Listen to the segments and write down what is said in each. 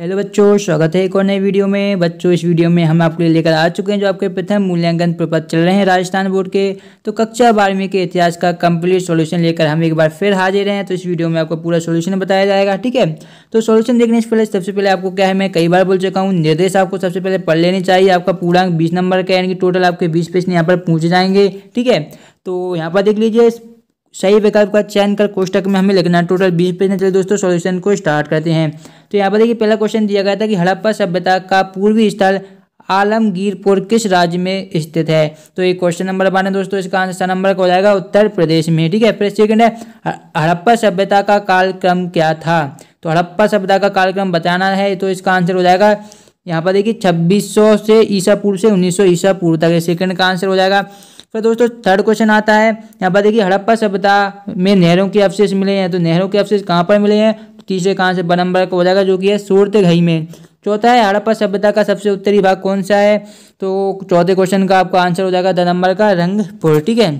hello बच्चों स्वागत है एक और नए वीडियो में बच्चों इस वीडियो में हम आपके लिए लेकर आ चुके हैं जो आपके प्रथम मूल्यांकन प्रपत्र चल रहे हैं राजस्थान बोर्ड के तो कक्षा बारहवीं के इतिहास का कंप्लीट सॉल्यूशन लेकर हम एक बार फिर हाजिर हैं तो इस वीडियो में आपको पूरा सॉल्यूशन बताया जाएगा ठीक है तो सोल्यूशन देखने से पहले सबसे पहले आपको क्या है मैं कई बार बोल चुका हूँ निर्देश आपको सबसे पहले पढ़ लेने चाहिए आपका पूरा बीस नंबर का यानी कि टोटल आपके बीस पेज यहाँ पर पूछे जाएंगे ठीक है तो यहाँ पर देख लीजिए सही विकल्प का चयन कर कोष्टक में हमें लिखना टोटल बीस पेज चले दोस्तों सॉल्यूशन को स्टार्ट करते हैं तो यहाँ पर देखिए पहला क्वेश्चन दिया गया था कि हड़प्पा सभ्यता का पूर्वी स्थल आलमगीरपुर किस राज्य में स्थित है तो ये क्वेश्चन नंबर बारह दोस्तों इसका आंसर नंबर हो जाएगा उत्तर प्रदेश में ठीक है फिर सेकेंड है हड़प्पा सभ्यता का कालक्रम क्या था तो हड़प्पा सभ्यता का कालक्रम बताना है तो इसका आंसर हो जाएगा यहाँ पर देखिए 2600 से ईसा पूर्व से 1900 ईसा पूर्व तक सेकंड का आंसर हो जाएगा फिर दोस्तों थर्ड क्वेश्चन आता है यहाँ पर देखिए हड़प्पा सभ्यता में नहरों के अवशेष मिले हैं तो नहरों के अवशेष कहाँ पर मिले हैं तीसरे कहाँ से बनम्बर को हो जाएगा जो कि है घई में चौथा है हड़प्पा सभ्यता का सबसे उत्तरी भाग कौन सा है तो चौथे क्वेश्चन का आपका आंसर हो जाएगा द नंबर का रंगपुर ठीक है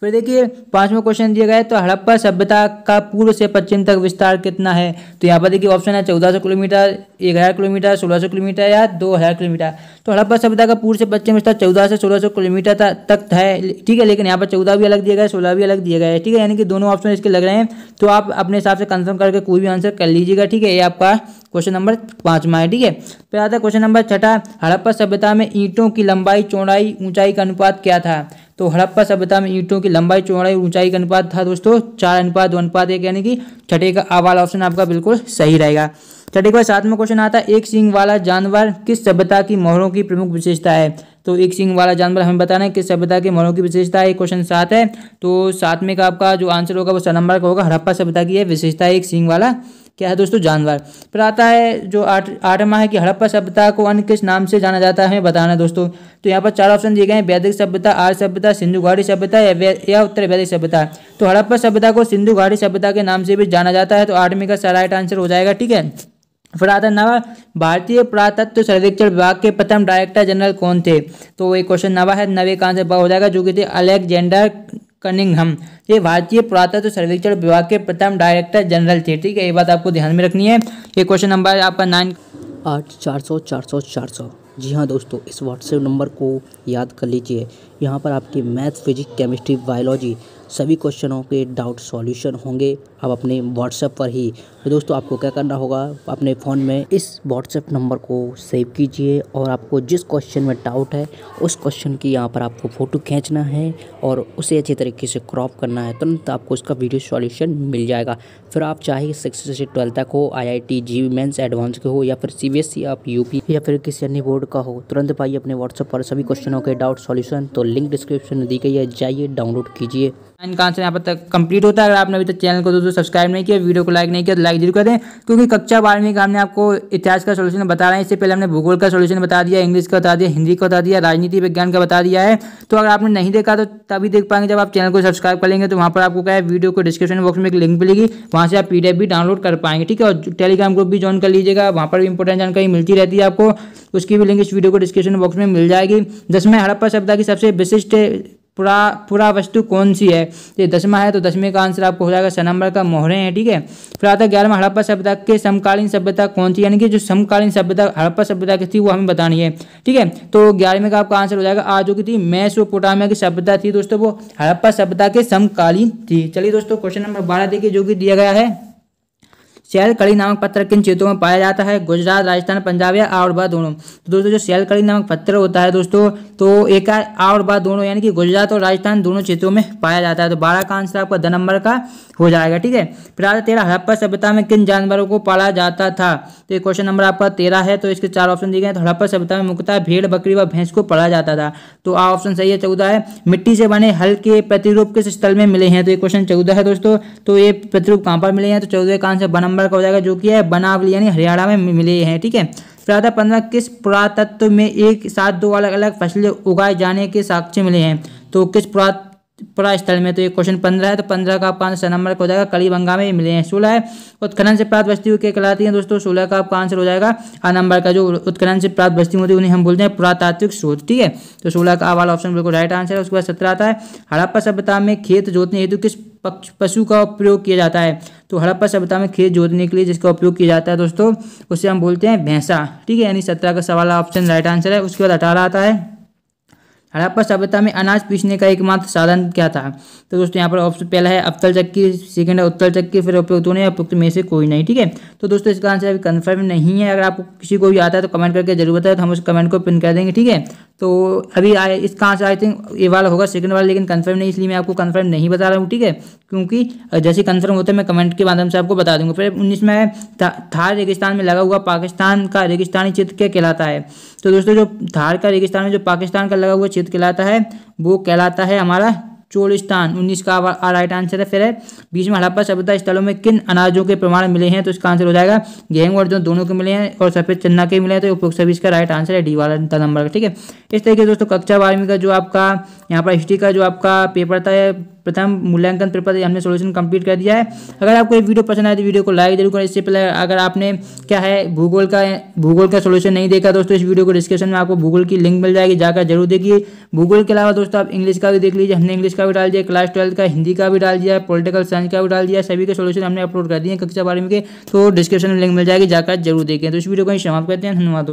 फिर देखिए पांचवा क्वेश्चन दिया गया है तो हड़प्पा सभ्यता का पूर्व से पश्चिम तक विस्तार कितना है तो यहाँ पर देखिए ऑप्शन है चौदह सौ किलोमीटर एक हज़ार किलोमीटर सोलह सौ किलोमीटर या दो हज़ार किलोमीटर तो हड़प्पा सभ्यता का पूर्व से पश्चिम विस्तार चौदह से सोलह सौ किलोमीटर तक है ठीक है लेकिन यहाँ पर चौदह भी अलग दिया गया है सोलह भी अलग दिया गया है ठीक है यानी कि दोनों ऑप्शन इसके लग रहे हैं तो आप अपने हिसाब से कंफर्म करके कोई भी आंसर कर लीजिएगा ठीक है ये आपका क्वेश्चन नंबर पाँचवा है ठीक है फिर आता है क्वेश्चन नंबर छठा हड़प्पा सभ्यता में ईंटों की लंबाई चौड़ाई ऊंचाई का अनुपात क्या था तो हड़प्पा सभ्यता में ईंटों की लंबाई चौड़ाई ऊंचाई का अनुपात था दोस्तों चार अनुपात दो अनुपात एक यानी कि छठे का आ वाला ऑप्शन आपका बिल्कुल सही रहेगा छठे के बाद सातवां क्वेश्चन आता है एक सिंह वाला जानवर किस सभ्यता की मोहरों की प्रमुख विशेषता है तो एक सिंह वाला जानवर हमें बताना है किस सभ्यता के मोहरों की विशेषता है क्वेश्चन सात है तो सातवें का आपका जो आंसर होगा वो सौ नंबर का होगा हड़प्पा सभ्यता की है विशेषता एक सिंह वाला क्या है दोस्तों जानवर फिर आता है जो आठ आठवां है कि हड़प्पा सभ्यता को अन्य किस नाम से जाना जाता है बताना दोस्तों तो यहाँ पर चार ऑप्शन दिए गए हैं वैदिक सभ्यता आर्य सभ्यता सिंधु घाटी सभ्यता या उत्तर वैदिक सभ्यता तो हड़प्पा सभ्यता को सिंधु घाटी सभ्यता के नाम से भी जाना जाता है तो आठवीं का राइट आंसर हो जाएगा ठीक है फिर आता है नवा भारतीय पुरातत्व सर्वेक्षण विभाग के प्रथम डायरेक्टर जनरल कौन थे तो ये क्वेश्चन नवा है नवे का आंसर हो जाएगा जो कि थे अलेक्जेंडर कनिंघम ये भारतीय पुरातत्व तो सर्वेक्षण विभाग के प्रथम डायरेक्टर जनरल थे ठीक है ये बात आपको ध्यान में रखनी है ये क्वेश्चन नंबर आपका नाइन आठ चार सौ चार सौ चार सौ जी हाँ दोस्तों इस व्हाट्सएप नंबर को याद कर लीजिए यहाँ पर आपके मैथ फिजिक्स केमिस्ट्री बायोलॉजी सभी क्वेश्चनों के डाउट सॉल्यूशन होंगे आप अपने व्हाट्सएप पर ही तो दोस्तों आपको क्या करना होगा अपने फ़ोन में इस व्हाट्सएप नंबर को सेव कीजिए और आपको जिस क्वेश्चन में डाउट है उस क्वेश्चन की यहाँ पर आपको फ़ोटो खींचना है और उसे अच्छे तरीके से क्रॉप करना है तुरंत आपको उसका वीडियो सॉल्यूशन मिल जाएगा फिर आप चाहे सिक्स से ट्वेल्थ तक हो I I T JEE mains advance के हो या फिर सी बी e, आप यू पी या फिर किसी अन्य बोर्ड का हो तुरंत पाइए अपने व्हाट्सएप पर सभी क्वेश्चनों के डाउट सॉल्यूशन तो लिंक डिस्क्रिप्शन में दी गई है जाइए डाउनलोड कीजिए इनका आंसर यहाँ पर तक कंप्लीट होता है अगर आपने अभी तक चैनल को दोस्तों सब्सक्राइब नहीं किया वीडियो को लाइक नहीं किया तो लाइक जरूर कर दें क्योंकि कक्षा बारहवीं का हमने आपको इतिहास का सोल्यूशन बता रहे हैं इससे पहले हमने भूगोल का सोल्यूशन बता दिया इंग्लिश का बता दिया हिंदी का बता दिया राजनीति विज्ञान का बता दिया है तो अगर आपने नहीं देखा तो तभी देख पाएंगे जब आप चैनल को सब्सक्राइब कर लेंगे तो वहाँ पर आपको क्या है वीडियो को डिस्क्रिप्शन बॉक्स में एक लिंक मिलेगी वहाँ से आप पी भी डाउनलोड कर पाएंगे ठीक है और टेलीग्राम ग्रुप भी ज्वाइन कर लीजिएगा वहाँ पर भी इंपॉर्टेंट जानकारी मिलती रहती है आपको तो उसकी भी लिंक इस वीडियो को डिस्क्रिप्शन बॉक्स में मिल जाएगी दसवें हड़प्पा सभ्यता की सबसे विशिष्ट पुरा पुरा वस्तु कौन सी है ये दसवा है तो दसवें का आंसर आपको हो जाएगा स नंबर का मोहरे हैं ठीक है फिर आता है ग्यारहवा हड़प्पा सभ्यता के समकालीन सभ्यता कौन सी यानी कि जो समकालीन सभ्यता हड़प्पा सभ्यता की थी वो हमें बतानी है ठीक है तो ग्यारहवें का आपका आंसर हो जाएगा आज जो की थी मैसोपोटामिया की सभ्यता थी दोस्तों वो हड़प्पा सभ्यता के समकालीन थी चलिए दोस्तों क्वेश्चन नंबर बारह देखिए जो कि दिया गया है शैल कड़ी नामक पत्थर किन क्षेत्रों में पाया जाता है गुजरात राजस्थान पंजाब या और बा दोनों तो दोस्तों जो शैल कड़ी नामक पत्थर होता है दोस्तों तो एक और बा दोनों यानी कि गुजरात और राजस्थान दोनों क्षेत्रों में पाया जाता है तो बारह का आंसर आपका द नंबर का हो जाएगा ठीक है फिर आता तेरह हड़प्पा सभ्यता में किन जानवरों को पाला जाता था तो ये क्वेश्चन नंबर आपका तेरह है तो इसके चार ऑप्शन दिए गए तो हड़प्पा सभ्यता में मुख्यतः भेड़ बकरी व भैंस को पाला जाता था तो आ ऑप्शन सही है चौदह है मिट्टी से बने हल के प्रतिरूप किस स्थल में मिले हैं तो ये क्वेश्चन चौदह है दोस्तों तो ये प्रतिरूप कहाँ पर मिले हैं तो चौदह का आंसर ब नंबर का हो जाएगा जो कि है बनावली यानी हरियाणा में मिले हैं ठीक है प्रातः पंद्रह किस पुरातत्व में एक साथ दो अलग अलग फसलें उगाए जाने के साक्ष्य मिले हैं तो किस पुरा पुरा स्थल में तो ये क्वेश्चन पंद्रह है तो पंद्रह का पाँच सौ नंबर हो जाएगा कलीबंगा में मिले हैं सोलह है उत्खनन से प्राप्त बस्ती के कहलाती है दोस्तों सोलह का आपका आंसर हो जाएगा आ नंबर का जो उत्खनन से प्राप्त बस्ती होती है उन्हें हम बोलते हैं पुरातात्विक स्रोत ठीक है तो सोलह का वाला ऑप्शन बिल्कुल राइट आंसर है उसके बाद सत्रह आता है हड़प्पा सभ्यता में खेत जोतने हेतु किस पशु का उपयोग किया जाता है तो हड़प्पा सभ्यता में खेत जोतने के लिए जिसका उपयोग किया जाता है दोस्तों उसे हम बोलते हैं भैंसा ठीक है यानी सत्रह का सवाल ऑप्शन राइट आंसर है उसके बाद अठारह आता है हड़प्पा सभ्यता में अनाज पीसने का एकमात्र साधन क्या था तो दोस्तों यहाँ पर ऑप्शन पहला है अबतल चक्की सेकंड है उत्तर चक्की फिर उपयुक्त होने उपयुक्त में से कोई नहीं ठीक है तो दोस्तों इसका आंसर अभी कंफर्म नहीं है अगर आपको किसी को भी आता है तो कमेंट करके जरूरत है तो हम उस कमेंट को पिन कर देंगे ठीक है तो अभी आए इसका आंसर आई थिंक ये वाला होगा सेकंड वाला लेकिन कंफर्म नहीं इसलिए मैं आपको कंफर्म नहीं बता रहा हूँ ठीक है क्योंकि जैसे कंफर्म होता है मैं कमेंट के माध्यम से आपको बता दूंगा फिर उन्नीस में थार रेगिस्तान में लगा हुआ पाकिस्तान का रेगिस्तानी चित्र क्या कहलाता है तो दोस्तों जो थार का रेगिस्तान में जो पाकिस्तान का लगा हुआ चित्र कहलाता है वो कहलाता है हमारा चोलिस्तान उन्नीस का राइट आंसर है फिर है बीच में हड़प्पा सभ्यता स्थलों में किन अनाजों के प्रमाण मिले हैं तो इसका आंसर हो जाएगा गेहूं और जो दोनों के मिले हैं और सफेद चन्ना के मिले हैं तो उपरोक्त सभी इसका राइट आंसर है डी वाला नंबर का ठीक है इस तरीके से दोस्तों कक्षा बारहवीं का जो आपका यहाँ पर हिस्ट्री का जो आपका पेपर था प्रथम मूल्यांकन पेपर हमने सोल्यूशन कंप्लीट कर दिया है अगर आपको ये वीडियो पसंद आए तो वीडियो को लाइक जरूर करें इससे पहले अगर आपने क्या है भूगोल का भूगोल का सोल्यूशन नहीं देखा दोस्तों इस वीडियो को डिस्क्रिप्शन में आपको भूगोल की लिंक मिल जाएगी जाकर जरूर देखिए भूगोल के अलावा दोस्तों आप इंग्लिश का भी देख लीजिए हमने इंग्लिश का भी डाल दिया क्लास ट्वेल्थ का हिंदी का भी डाल दिया पोलिटिकल साइंस का भी डाल दिया सभी के सोल्यूशन हमने अपलोड कर दिए कक्षा बारे तो में तो डिस्क्रिप्शन में लिंक मिल जाएगी जाकर जरूर देखें तो इस वीडियो को ही समाप्त करते हैं धन्यवाद